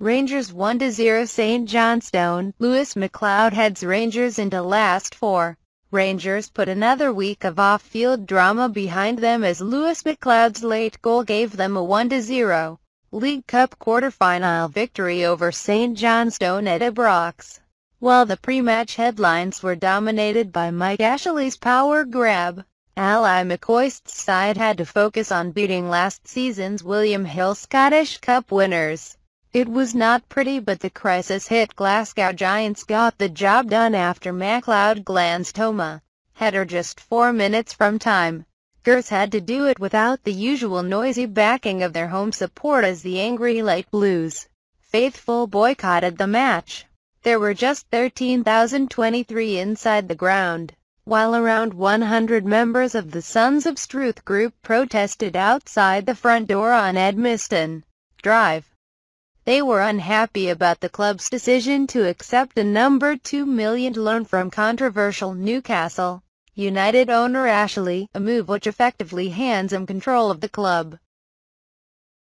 Rangers 1-0 St. Johnstone, Lewis McLeod heads Rangers into last four. Rangers put another week of off-field drama behind them as Lewis McLeod's late goal gave them a 1-0 League Cup quarterfinal victory over St. Johnstone at Ibrox. While the pre-match headlines were dominated by Mike Ashley's power grab, Ally McCoist's side had to focus on beating last season's William Hill Scottish Cup winners. It was not pretty but the crisis-hit Glasgow Giants got the job done after MacLeod glanced Toma header just four minutes from time. Gers had to do it without the usual noisy backing of their home support as the angry Light Blues faithful boycotted the match. There were just 13,023 inside the ground, while around 100 members of the Sons of Struth group protested outside the front door on Edmiston Drive. They were unhappy about the club's decision to accept a number 2 million loan from controversial Newcastle United owner Ashley, a move which effectively hands him control of the club.